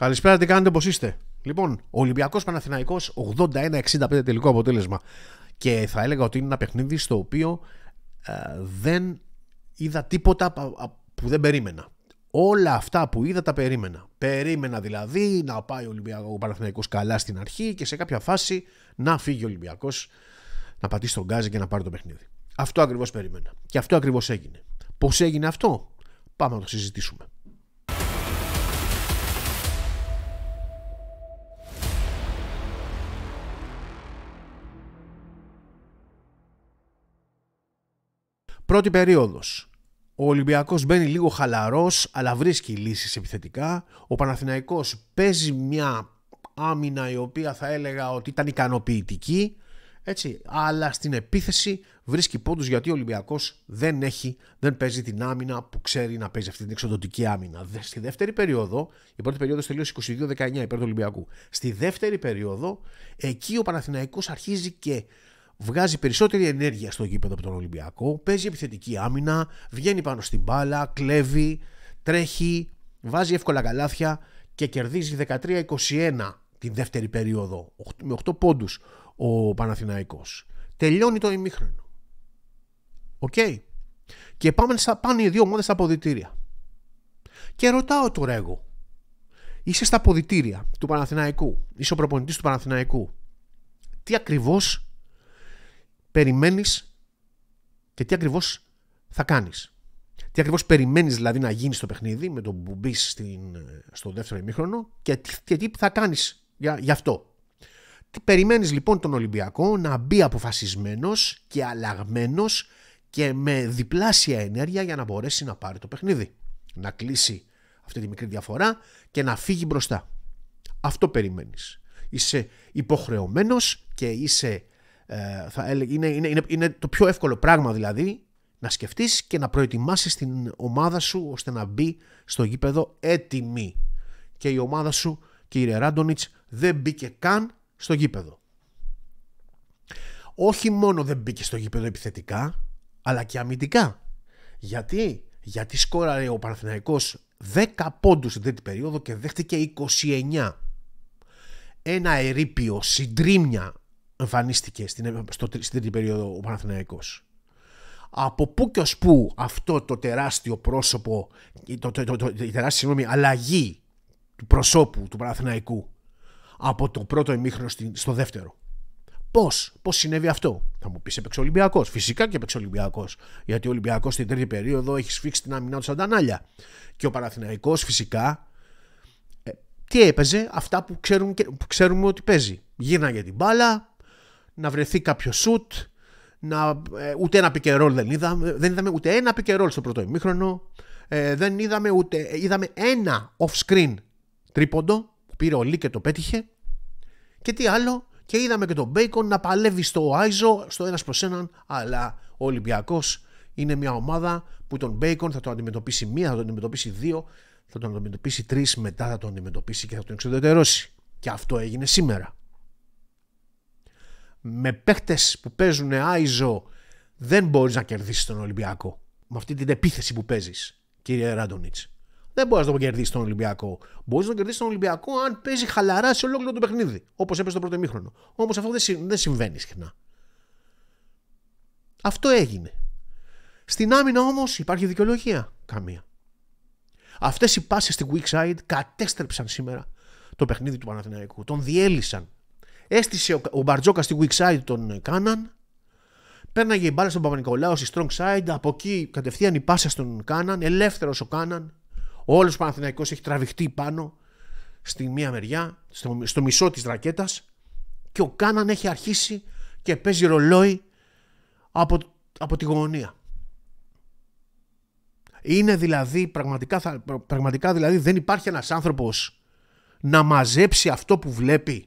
Καλησπέρα, τι κάνετε, πώς είστε. Λοιπόν, ο Ολυμπιακός Παναθηναϊκός 81-65 τελικό αποτέλεσμα. Και θα έλεγα ότι είναι ένα παιχνίδι στο οποίο ε, δεν είδα τίποτα που δεν περίμενα. Όλα αυτά που είδα τα περίμενα. Περίμενα δηλαδή να πάει ο, Ολυμπιακός, ο Παναθηναϊκός καλά στην αρχή και σε κάποια φάση να φύγει ο Ολυμπιακός να πατήσει τον γκάζι και να πάρει το παιχνίδι. Αυτό ακριβώς περίμενα. Και αυτό ακριβώς έγινε. Πώς έγινε αυτό, πάμε να το συζητήσουμε. Πρώτη περίοδος. Ο Ολυμπιακός μπαίνει λίγο χαλαρός, αλλά βρίσκει λύσεις επιθετικά. Ο Παναθηναϊκός παίζει μια άμυνα η οποία θα έλεγα ότι ήταν ικανοποιητική. Έτσι, αλλά στην επίθεση βρίσκει πόντους γιατί ο Ολυμπιακός δεν, έχει, δεν παίζει την άμυνα που ξέρει να παίζει αυτή την εξοδοτική άμυνα. Στη δεύτερη περίοδο, η πρώτη περίοδος τελείωσε 22-19 υπέρ του Ολυμπιακού. Στη δεύτερη περίοδο, εκεί ο Παναθηναϊκός αρχίζει και βγάζει περισσότερη ενέργεια στο γήπεδο από τον Ολυμπιακό, παίζει επιθετική άμυνα, βγαίνει πάνω στην μπάλα, κλέβει, τρέχει, βάζει εύκολα καλάθια και κερδίζει 13-21 την δεύτερη περίοδο, με 8 πόντους ο Παναθηναϊκός. Τελειώνει το ημίχρονο. Οκ. Και πάμε στα, πάνε οι δύο ομάδες στα αποδητήρια. Και ρωτάω τώρα εγώ είσαι στα αποδητήρια του Παναθηναϊκού, είσαι ο προπονητής του Παναθηναϊκού. Τι ακριβώς περιμένεις και τι ακριβώς θα κάνεις. Τι ακριβώς περιμένεις δηλαδή να γίνεις στο παιχνίδι με τον που στο δεύτερο ημίχρονο και τι, και τι θα κάνεις για, γι' αυτό. Τι περιμένεις λοιπόν τον Ολυμπιακό να μπει αποφασισμένος και αλλαγμένος και με διπλάσια ενέργεια για να μπορέσει να πάρει το παιχνίδι. Να κλείσει αυτή τη μικρή διαφορά και να φύγει μπροστά. Αυτό περιμένεις. Είσαι υποχρεωμένος και είσαι ε, είναι, είναι, είναι, το πιο εύκολο πράγμα δηλαδή να σκεφτείς και να προετοιμάσεις την ομάδα σου ώστε να μπει στο γήπεδο έτοιμη. Και η ομάδα σου, κύριε Ράντονιτς, δεν μπήκε καν στο γήπεδο. Όχι μόνο δεν μπήκε στο γήπεδο επιθετικά, αλλά και αμυντικά. Γιατί, γιατί σκόραρε ο Παναθηναϊκός 10 πόντους στην τρίτη περίοδο και δέχτηκε 29. Ένα ερήπιο, συντρίμια εμφανίστηκε στην, ε, στο, στην τρίτη περίοδο ο Παναθηναϊκός. Από πού και ως πού αυτό το τεράστιο πρόσωπο, ε, το, το, το, το η τεράστια αλλαγή του προσώπου του Παναθηναϊκού από το πρώτο ημίχρονο στο δεύτερο. Πώς, πώς συνέβη αυτό, θα μου πεις έπαιξε Ολυμπιακό. Φυσικά και έπαιξε Ολυμπιακό. Γιατί ο Ολυμπιακός στην τρίτη περίοδο έχει σφίξει την αμυνά του σαν τανάλια. Και ο Παναθηναϊκός φυσικά ε, τι έπαιζε, αυτά που, ξέρουμε, που ξέρουμε ότι παίζει. Γίναγε την μπάλα, να βρεθεί κάποιο σουτ. Να, ε, ούτε ένα pick and roll δεν είδαμε. Δεν είδαμε ούτε ένα pick and roll στο πρώτο ημίχρονο. Ε, δεν είδαμε ούτε. Ε, είδαμε ένα off-screen τρίποντο πήρε ο Λί και το πέτυχε. Και τι άλλο. Και είδαμε και τον Bacon να παλεύει στο Άιζο, στο ένας προς έναν. Αλλά ο Ολυμπιακός είναι μια ομάδα που τον Μπέικον θα τον αντιμετωπίσει μία, θα τον αντιμετωπίσει δύο, θα τον αντιμετωπίσει τρεις, μετά θα τον αντιμετωπίσει και θα τον εξοδετερώσει. Και αυτό έγινε σήμερα με παίχτες που παίζουν Άιζο δεν μπορείς να κερδίσεις τον Ολυμπιακό. Με αυτή την επίθεση που παίζεις, κύριε Ράντονιτ. Δεν μπορείς να τον κερδίσεις τον Ολυμπιακό. Μπορείς να τον κερδίσεις τον Ολυμπιακό αν παίζει χαλαρά σε ολόκληρο το παιχνίδι. Όπως έπαιζε το πρώτο ημίχρονο. Όμως αυτό δεν συμβαίνει συχνά. Αυτό έγινε. Στην άμυνα όμως υπάρχει δικαιολογία. Καμία. Αυτές οι πάσει στην weak κατέστρεψαν σήμερα το παιχνίδι του Παναθηναϊκού. Τον διέλυσαν. Έστησε ο, ο Μπαρτζόκα στη weak side τον Κάναν. Πέρναγε η μπάλα στον Παπα-Νικολάου στη strong side. Από εκεί κατευθείαν η πάσα στον Κάναν. Ελεύθερος ο Κάναν. Όλος ο Παναθηναϊκός έχει τραβηχτεί πάνω στη μία μεριά, στο, στο μισό της ρακέτας. Και ο Κάναν έχει αρχίσει και παίζει ρολόι από, από τη γωνία. Είναι δηλαδή, πραγματικά, πραγματικά δηλαδή δεν υπάρχει ένας άνθρωπος να μαζέψει αυτό που βλέπει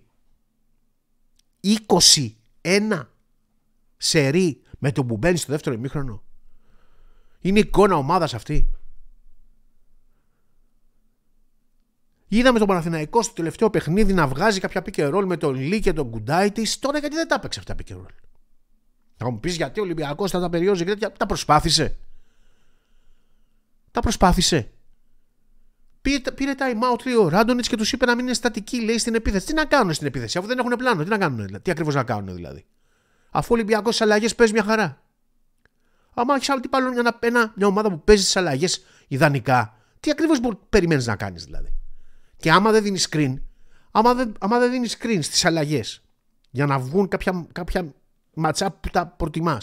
21 σερί με τον που μπαίνει στο δεύτερο ημίχρονο. Είναι εικόνα ομάδας αυτή. Είδαμε τον Παναθηναϊκό στο τελευταίο παιχνίδι να βγάζει κάποια pick ρόλ με τον Λί και τον Κουντάι της. Τώρα γιατί δεν τα έπαιξε αυτά τα ρόλ. Θα μου πεις γιατί ο Ολυμπιακός θα τα περιόριζε και τέτοια. Τα προσπάθησε. Τα προσπάθησε. Πήρε, τα time out λέει, ο Ράντονιτ και τους είπε να μην είναι στατικοί, λέει, στην επίθεση. Τι να κάνουν στην επίθεση, αφού δεν έχουν πλάνο, τι να κάνουν, δηλαδή? τι ακριβώς να κάνουν δηλαδή. Αφού ο Ολυμπιακός αλλαγές παίζει μια χαρά. Άμα έχεις άλλο τι πάλι μια ομάδα που παίζει τι αλλαγές ιδανικά, τι ακριβώς περιμένεις να κάνεις δηλαδή. Και άμα δεν δίνεις screen, άμα δεν, άμα δεν δίνεις screen στις αλλαγές για να βγουν κάποια, κάποια ματσά που τα προτιμάς.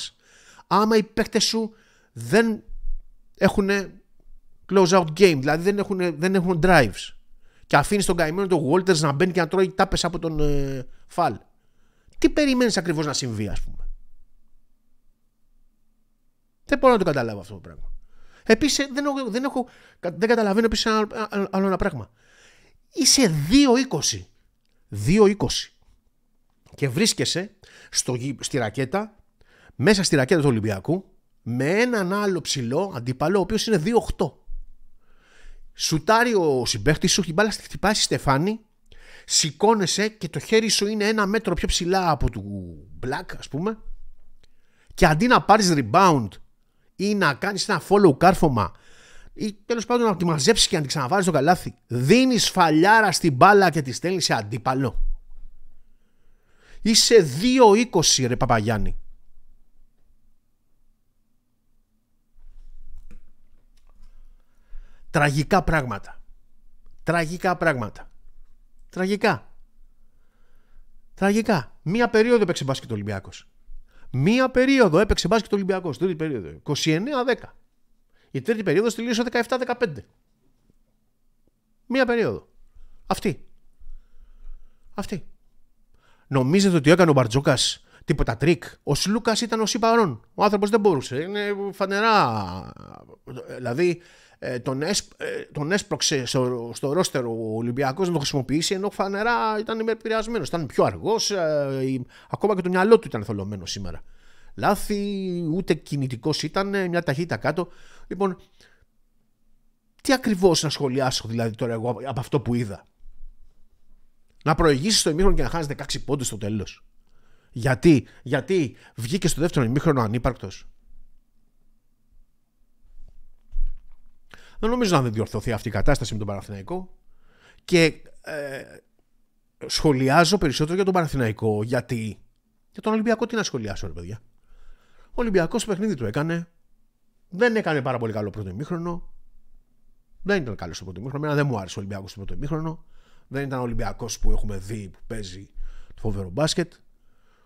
Άμα οι παίχτε σου δεν έχουν close out game. Δηλαδή δεν έχουν, δεν έχουν drives. Και αφήνεις τον καημένο τον Walters να μπαίνει και να τρώει τάπες από τον ε, Φαλ. Τι περιμένεις ακριβώς να συμβεί, ας πούμε. Δεν μπορώ να το καταλάβω αυτό το πράγμα. Επίσης, ε, δεν, έχω, δεν, έχω, δεν καταλαβαίνω επίσης άλλο, άλλο ένα πράγμα. Είσαι 2-20. 2-20. Και βρίσκεσαι στο, στη ρακέτα, μέσα στη ρακέτα του Ολυμπιακού, με έναν άλλο ψηλό αντίπαλο, ο οποίος είναι 2-8. Σουτάρει ο συμπέχτη σου, η μπάλα στη χτυπάει στη στεφάνη, σηκώνεσαι και το χέρι σου είναι ένα μέτρο πιο ψηλά από του Black, ας πούμε. Και αντί να πάρεις rebound ή να κάνεις ένα follow κάρφωμα ή τέλος πάντων να τη μαζέψεις και να την ξαναβάλεις στο καλάθι, δίνεις φαλιάρα στην μπάλα και τη στέλνεις σε αντίπαλο. Είσαι 2-20, ρε Παπαγιάννη. Τραγικά πράγματα. Τραγικά πράγματα. Τραγικά. Τραγικά. Μία περίοδο το μπάσκετ Ολυμπιακός. Μία περίοδο το μπάσκετ Ολυμπιακός. Τρίτη περίοδο. 29-10. Η τρίτη περίοδος τελείωσε 17-15. Μία περίοδο. Αυτή. Αυτή. Νομίζετε ότι έκανε ο Μπαρτζόκα τίποτα τρίκ. Ο Σλούκας ήταν ο Σιπαρών. Ο άνθρωπος δεν μπορούσε. Είναι φανερά. Δηλαδή, ε, τον, ε, τον έσπρωξε στο, στο ο Ολυμπιακός να το χρησιμοποιήσει ενώ φανερά ήταν επηρεασμένο. Ήταν πιο αργός, ε, ακόμα και το μυαλό του ήταν θολωμένο σήμερα. Λάθη, ούτε κινητικός ήταν, μια ταχύτητα κάτω. Λοιπόν, τι ακριβώς να σχολιάσω δηλαδή τώρα εγώ από αυτό που είδα. Να προηγήσεις το ημίχρονο και να χάνεις 16 πόντους στο τέλος. Γιατί, γιατί βγήκε στο δεύτερο ημίχρονο ανύπαρκτος. Δεν νομίζω να δεν διορθωθεί αυτή η κατάσταση με τον Παναθηναϊκό. Και ε, σχολιάζω περισσότερο για τον Παναθηναϊκό γιατί. Για τον Ολυμπιακό τι να σχολιάσω, ρε παιδιά. Ο Ολυμπιακός παιχνίδι το έκανε. Δεν έκανε πάρα πολύ καλό πρώτο ημίχρονο. Δεν ήταν καλός στο πρώτο ημίχρονο. μένα, δεν μου άρεσε ο Ολυμπιακός στο πρώτο ημίχρονο. Δεν ήταν ο Ολυμπιακός που έχουμε δει που παίζει το φοβερό μπάσκετ.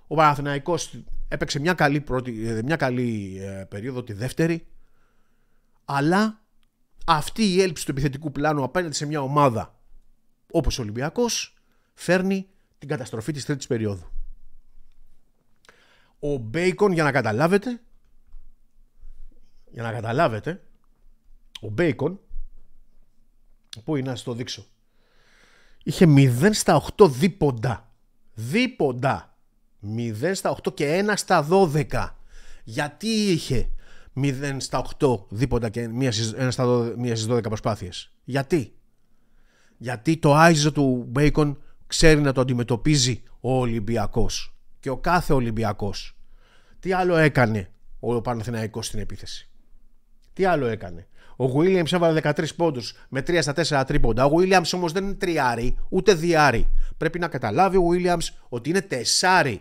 Ο Παναθηναϊκός έπαιξε μια καλή, πρώτη, ε, μια καλή ε, περίοδο, τη δεύτερη. Αλλά αυτή η έλλειψη του επιθετικού πλάνου απέναντι σε μια ομάδα όπως ο Ολυμπιακός φέρνει την καταστροφή της τρίτης περίοδου. Ο Μπέικον, για να καταλάβετε, για να καταλάβετε, ο Μπέικον, πού είναι να σας το δείξω, είχε 0 στα 8 δίποντα. Δίποντα. 0 στα 8 και 1 στα 12. Γιατί είχε 0 στα 8 δίποτα και 1 στα 12, 12 προσπάθειες. Γιατί? Γιατί το άιζο του Μπέικον ξέρει να το αντιμετωπίζει ο Ολυμπιακός και ο κάθε Ολυμπιακός. Τι άλλο έκανε ο Παναθηναϊκός στην επίθεση. Τι άλλο έκανε. Ο Γουίλιαμ έβαλε 13 πόντους με 3 στα 4 τρίποντα. Ο Βίλιαμ όμως δεν είναι τριάρι, ούτε διάρι. Πρέπει να καταλάβει ο Βίλιαμ ότι είναι τεσάρι.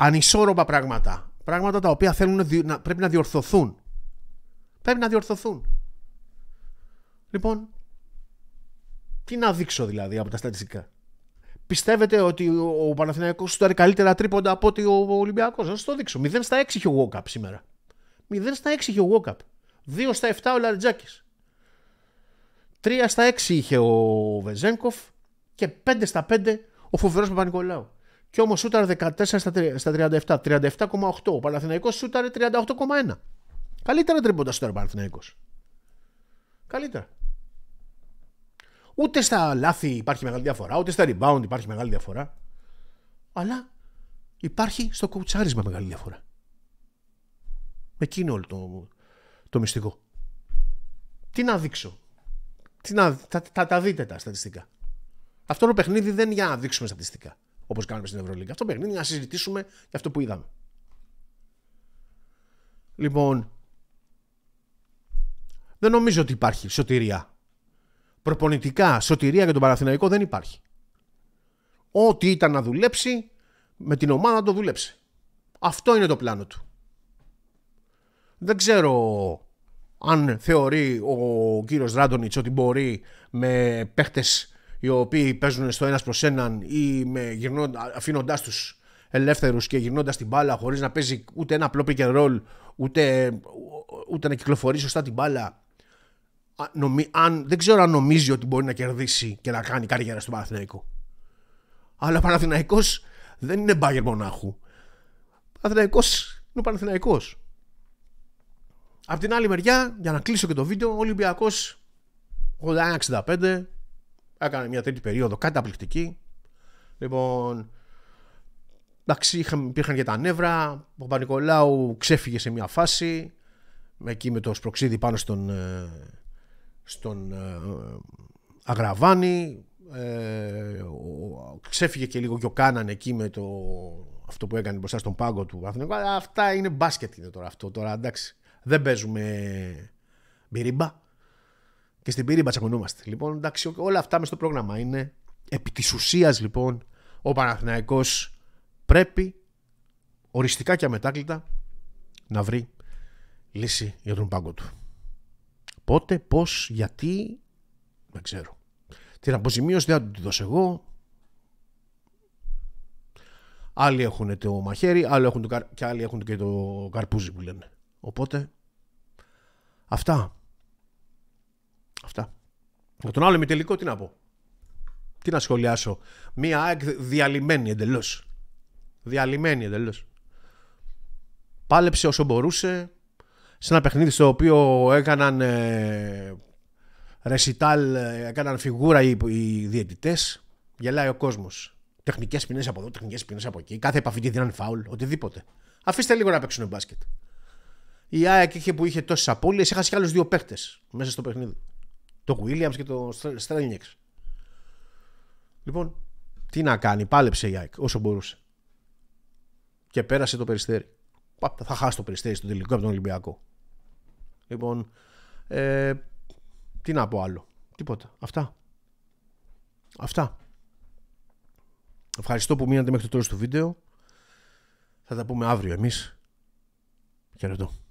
ανισόρροπα πράγματα. Πράγματα τα οποία θέλουν πρέπει να διορθωθούν. Πρέπει να διορθωθούν. Λοιπόν, τι να δείξω δηλαδή από τα στατιστικά. Πιστεύετε ότι ο Παναθηναϊκός ήταν καλύτερα τρίποντα από ότι ο Ολυμπιακό. Να σα το δείξω. 0 στα 6 είχε ο Γόκαπ σήμερα. 0 στα 6 είχε ο Γόκαπ. 2 στα 7 ο Λαριτζάκης. 3 στα 6 είχε ο Βεζέγκοφ. Και 5 στα 5 ο φοβερός Παπα-Νικολάου. Κι όμως σούταρε 14 στα 37, 37,8. Ο Παναθηναϊκός σούταρε 38,1. Καλύτερα τρίποντα σούταρε ο Παναθηναϊκός. Καλύτερα. Ούτε στα λάθη υπάρχει μεγάλη διαφορά, ούτε στα rebound υπάρχει μεγάλη διαφορά. Αλλά υπάρχει στο κουτσάρισμα μεγάλη διαφορά. Με εκείνο όλο το, το μυστικό. Τι να δείξω. Τι να, θα, τα δείτε τα στατιστικά. Αυτό το παιχνίδι δεν είναι για να δείξουμε στατιστικά όπως κάνουμε στην Ευρωλίγκα. Αυτό παιχνίδι να συζητήσουμε για αυτό που είδαμε. Λοιπόν, δεν νομίζω ότι υπάρχει σωτηρία. Προπονητικά σωτηρία για τον Παραθυναϊκό δεν υπάρχει. Ό,τι ήταν να δουλέψει, με την ομάδα το δουλέψει. Αυτό είναι το πλάνο του. Δεν ξέρω αν θεωρεί ο κύριος Ράντονιτς ότι μπορεί με παίχτες οι οποίοι παίζουν στο ένας προς έναν ή αφήνοντάς τους ελεύθερους και γυρνώντας την μπάλα χωρίς να παίζει ούτε ένα απλό pick and roll, ούτε, ούτε να κυκλοφορεί σωστά την μπάλα. αν, δεν ξέρω αν νομίζει ότι μπορεί να κερδίσει και να κάνει καριέρα στον Παναθηναϊκό. Αλλά ο Παναθηναϊκός δεν είναι μπάγερ μονάχου. Ο Παναθηναϊκός είναι ο Παναθηναϊκός. Απ' την άλλη μεριά, για να κλείσω και το βίντεο, ο Ολυμπιακός 81-65, Έκανε μια τρίτη περίοδο καταπληκτική. Λοιπόν, εντάξει, υπήρχαν και τα νεύρα. Ο Παπα-Νικολάου ξέφυγε σε μια φάση. Εκεί με το σπροξίδι πάνω στον, ε, στον ε, Αγραβάνη. Ε, ξέφυγε και λίγο και ο Κάναν εκεί με το, αυτό που έκανε μπροστά στον πάγκο του Αθηνικού. αυτά είναι μπάσκετ είναι τώρα αυτό. Τώρα εντάξει, δεν παίζουμε μπυρίμπα και στην πυρή μπατσακουνούμαστε. Λοιπόν, εντάξει, όλα αυτά μες στο πρόγραμμα είναι. Επί της ουσίας, λοιπόν, ο Παναθηναϊκός πρέπει οριστικά και αμετάκλητα να βρει λύση για τον πάγκο του. Πότε, πώς, γιατί, δεν ξέρω. Την αποζημίωση δεν θα την δώσω εγώ. Άλλοι έχουν το μαχαίρι, άλλοι έχουν το καρ... και άλλοι έχουν και το καρπούζι που λένε. Οπότε, αυτά. Αυτά. Για τον άλλο ημιτελικό τι να πω. Τι να σχολιάσω. Μία ΑΕΚ διαλυμένη εντελώς. Διαλυμένη εντελώς. Πάλεψε όσο μπορούσε. Σε ένα παιχνίδι στο οποίο έκαναν ε, ρεσιτάλ, ε, έκαναν φιγούρα οι, οι διαιτητές. Γελάει ο κόσμος. Τεχνικές ποινές από εδώ, τεχνικές ποινές από εκεί. Κάθε επαφή τη δίναν φάουλ, οτιδήποτε. Αφήστε λίγο να παίξουν μπάσκετ. Η ΑΕΚ που είχε τόσες απώλειες, άλλους δύο παίχτε μέσα στο παιχνίδι. Το Williams και το Strelnieks. Λοιπόν, τι να κάνει, πάλεψε η ΑΕΚ όσο μπορούσε. Και πέρασε το περιστέρι. Θα χάσει το περιστέρι στο τελικό από τον Ολυμπιακό. Λοιπόν, ε, τι να πω άλλο. Τίποτα. Αυτά. Αυτά. Ευχαριστώ που μείνατε μέχρι το τέλος του βίντεο. Θα τα πούμε αύριο εμείς. Χαιρετώ.